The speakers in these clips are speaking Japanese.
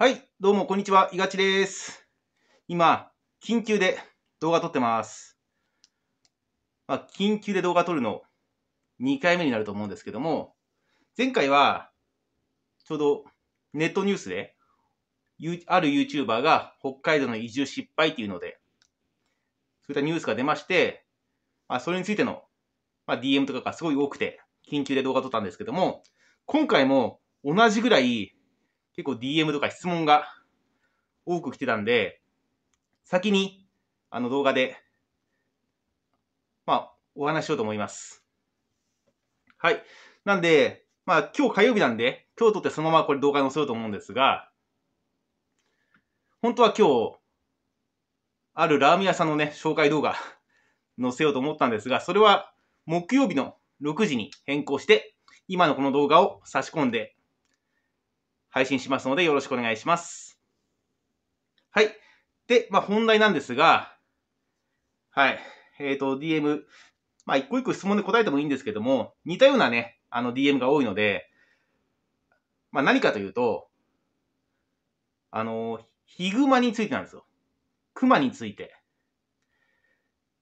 はい、どうもこんにちは、いがちです。今、緊急で動画撮ってます。まあ、緊急で動画撮るの2回目になると思うんですけども、前回は、ちょうどネットニュースで、ある YouTuber が北海道の移住失敗っていうので、そういったニュースが出まして、まあ、それについての、まあ、DM とかがすごい多くて、緊急で動画撮ったんですけども、今回も同じぐらい結構 DM とか質問が多く来てたんで、先にあの動画で、まあ、お話ししようと思います。はい。なんで、まあ今日火曜日なんで、今日撮ってそのままこれ動画に載せようと思うんですが、本当は今日、あるラーメン屋さんのね、紹介動画 載せようと思ったんですが、それは木曜日の6時に変更して、今のこの動画を差し込んで配信しますのでよろしくお願いします。はい。で、まあ、本題なんですが、はい。えっ、ー、と、DM、まあ、一個一個質問で答えてもいいんですけども、似たようなね、あの DM が多いので、まあ、何かというと、あの、ヒグマについてなんですよ。クマについて。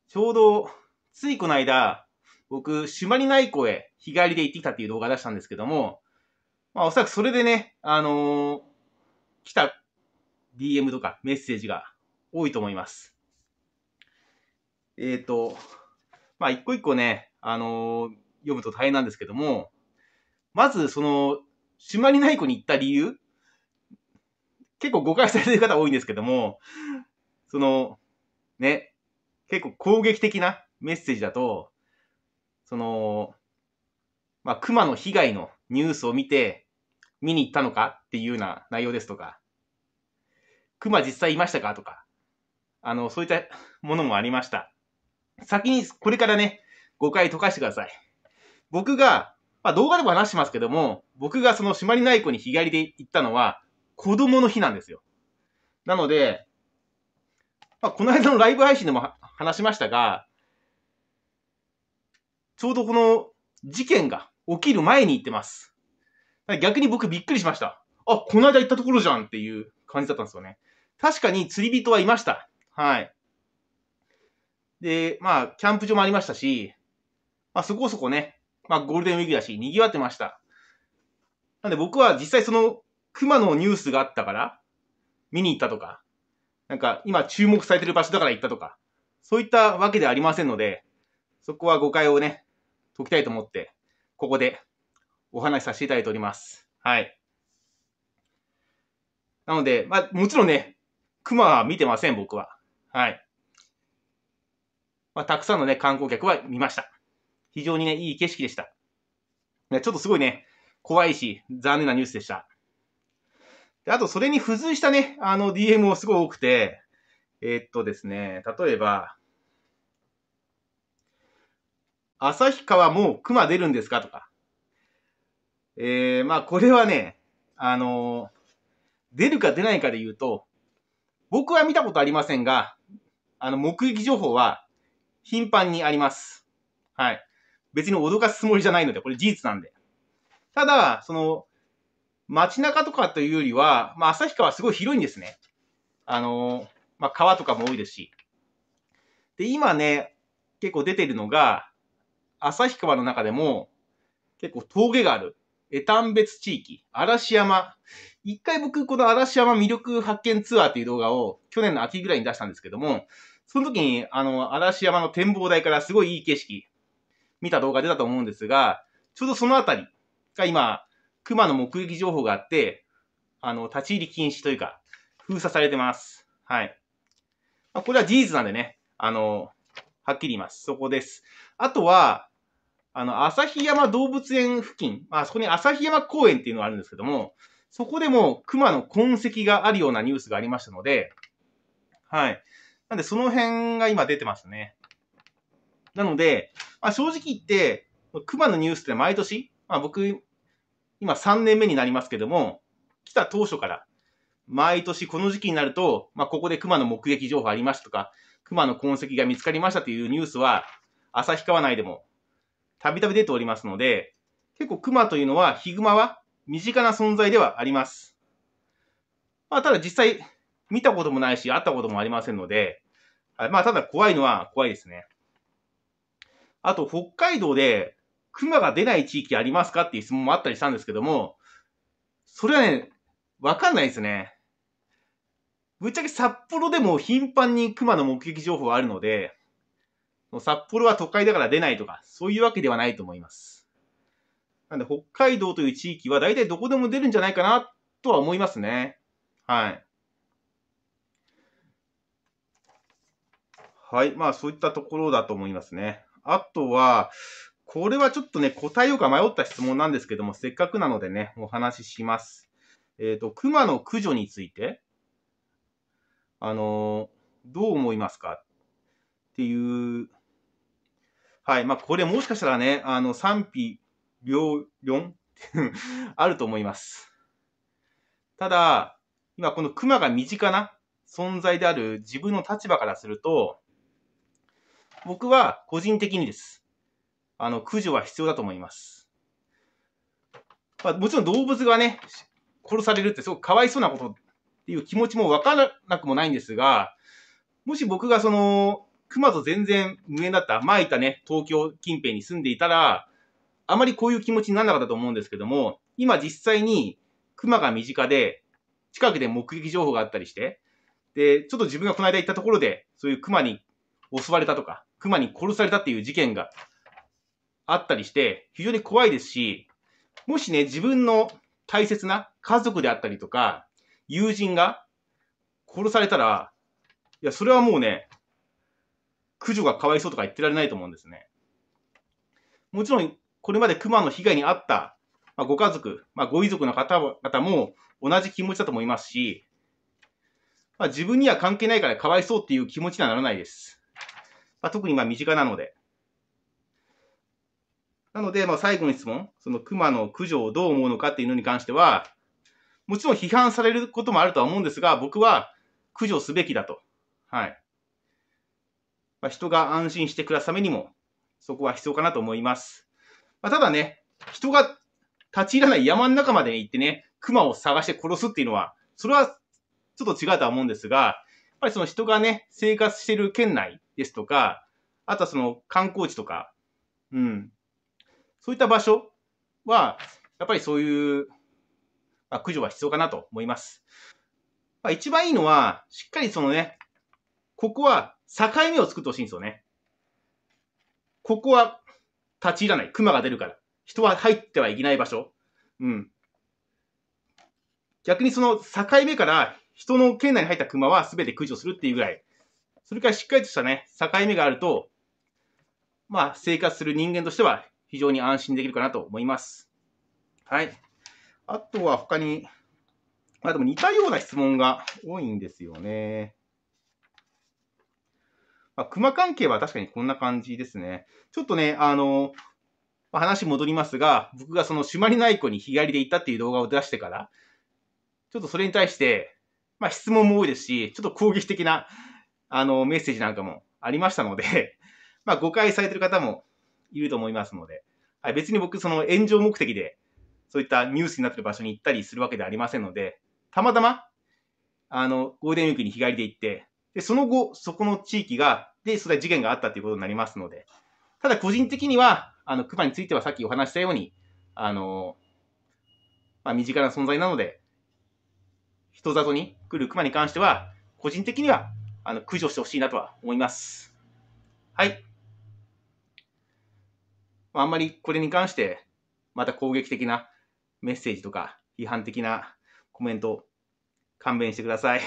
ちょうど、ついこの間、僕、朱鞠内湖へ日帰りで行ってきたっていう動画出したんですけども、まあ、おそらくそれでね、あのー、来た DM とかメッセージが多いと思います。えっ、ー、と、まあ、一個一個ね、あのー、読むと大変なんですけども、まず、その、島にない子に行った理由、結構誤解されてる方多いんですけども、その、ね、結構攻撃的なメッセージだと、その、まあ、熊の被害のニュースを見て、見に行ったのかっていうような内容ですとか、クマ実際いましたかとか、あの、そういったものもありました。先に、これからね、誤解解かしてください。僕が、まあ動画でも話してますけども、僕がその締まりない子に日帰りで行ったのは、子供の日なんですよ。なので、まあ、この間のライブ配信でも話しましたが、ちょうどこの事件が起きる前に行ってます。逆に僕びっくりしました。あ、この間行ったところじゃんっていう感じだったんですよね。確かに釣り人はいました。はい。で、まあ、キャンプ場もありましたし、まあ、そこそこね、まあ、ゴールデンウィークだし、賑わってました。なんで僕は実際その、熊のニュースがあったから、見に行ったとか、なんか今注目されてる場所だから行ったとか、そういったわけではありませんので、そこは誤解をね、解きたいと思って、ここでお話しさせていただいております。はい。なので、まあ、もちろんね、熊は見てません、僕は。はい。まあ、たくさんのね、観光客は見ました。非常にね、いい景色でした。ね、ちょっとすごいね、怖いし、残念なニュースでした。であと、それに付随したね、あの DM もすごい多くて、えー、っとですね、例えば、旭川も熊出るんですかとか、えー、まあこれはね、あのー、出るか出ないかで言うと、僕は見たことありませんが、あの、目撃情報は頻繁にあります。はい。別に脅かすつもりじゃないので、これ事実なんで。ただ、その、街中とかというよりは、まあ、旭川すごい広いんですね。あのー、まあ、川とかも多いですし。で、今ね、結構出てるのが、旭川の中でも結構峠がある。江丹別地域、嵐山。一回僕、この嵐山魅力発見ツアーっていう動画を去年の秋ぐらいに出したんですけども、その時に、あの、嵐山の展望台からすごいいい景色、見た動画出たと思うんですが、ちょうどそのあたりが今、熊の目撃情報があって、あの、立ち入り禁止というか、封鎖されてます。はい。あ、これは事実なんでね、あの、はっきり言います。そこです。あとは、あの、旭山動物園付近、まあそこに旭山公園っていうのがあるんですけども、そこでも熊の痕跡があるようなニュースがありましたので、はい。なんでその辺が今出てますね。なので、まあ、正直言って、熊のニュースって毎年、まあ僕、今3年目になりますけども、来た当初から、毎年この時期になると、まあ、ここで熊の目撃情報ありましたとか、熊の痕跡が見つかりましたというニュースは、旭川内でもたびたび出ておりますので、結構熊というのは、ヒグマは身近な存在ではあります。まあ、ただ実際、見たこともないし、会ったこともありませんので、まあ、ただ怖いのは怖いですね。あと、北海道で熊が出ない地域ありますかっていう質問もあったりしたんですけども、それはね、わかんないですね。ぶっちゃけ札幌でも頻繁に熊の目撃情報はあるので、札幌は都会だから出ないとか、そういうわけではないと思います。なんで、北海道という地域は大体どこでも出るんじゃないかな、とは思いますね。はい。はい。まあ、そういったところだと思いますね。あとは、これはちょっとね、答えようか迷った質問なんですけども、せっかくなのでね、お話しします。えっ、ー、と、熊の駆除について、あのー、どう思いますかっていうはい。まあ、これもしかしたらね、あの、賛否、両論 あると思います。ただ、今この熊が身近な存在である自分の立場からすると、僕は個人的にです。あの、駆除は必要だと思います。まあ、もちろん動物がね、殺されるってすごくかわいそうなことっていう気持ちもわからなくもないんですが、もし僕がその、熊と全然無縁だった、前いたね、東京近辺に住んでいたら、あまりこういう気持ちにならなかったと思うんですけども、今実際に熊が身近で、近くで目撃情報があったりして、で、ちょっと自分がこの間行ったところで、そういう熊に襲われたとか、熊に殺されたっていう事件があったりして、非常に怖いですし、もしね、自分の大切な家族であったりとか、友人が殺されたら、いや、それはもうね、駆除がかわいそうとか言ってられないと思うんですね。もちろん、これまで熊の被害に遭った、まあ、ご家族、まあ、ご遺族の方々も同じ気持ちだと思いますし、まあ、自分には関係ないからかわいそうっていう気持ちにはならないです。まあ、特にまあ身近なので。なので、まあ、最後の質問、その熊の駆除をどう思うのかっていうのに関しては、もちろん批判されることもあるとは思うんですが、僕は駆除すべきだと。はい。まあ、人が安心して暮らすためにも、そこは必要かなと思います。まあ、ただね、人が立ち入らない山の中まで、行ってね、熊を探して殺すっていうのは、それはちょっと違うとは思うんですが、やっぱりその人がね、生活している県内ですとか、あとはその観光地とか、うん。そういった場所は、やっぱりそういう、まあ、駆除は必要かなと思います。まあ、一番いいのは、しっかりそのね、ここは境目を作ってほしいんですよね。ここは立ち入らない。熊が出るから。人は入ってはいけない場所。うん。逆にその境目から人の圏内に入った熊は全て駆除するっていうぐらい。それからしっかりとしたね、境目があると、まあ、生活する人間としては非常に安心できるかなと思います。はい。あとは他に、まあでも似たような質問が多いんですよね。まあ、熊関係は確かにこんな感じですね。ちょっとね、あの、話戻りますが、僕がその朱鞠内湖に日帰りで行ったっていう動画を出してから、ちょっとそれに対して、まあ質問も多いですし、ちょっと攻撃的な、あの、メッセージなんかもありましたので まあ誤解されてる方もいると思いますので、はい、別に僕、その炎上目的で、そういったニュースになってる場所に行ったりするわけではありませんので、たまたま、あの、ゴールデンウィークに日帰りで行って、で、その後、そこの地域が、で、それ事件があったということになりますので、ただ個人的には、あの、熊についてはさっきお話したように、あの、まあ、身近な存在なので、人里に来る熊に関しては、個人的には、あの、駆除してほしいなとは思います。はい。あんまりこれに関して、また攻撃的なメッセージとか、批判的なコメント、勘弁してください。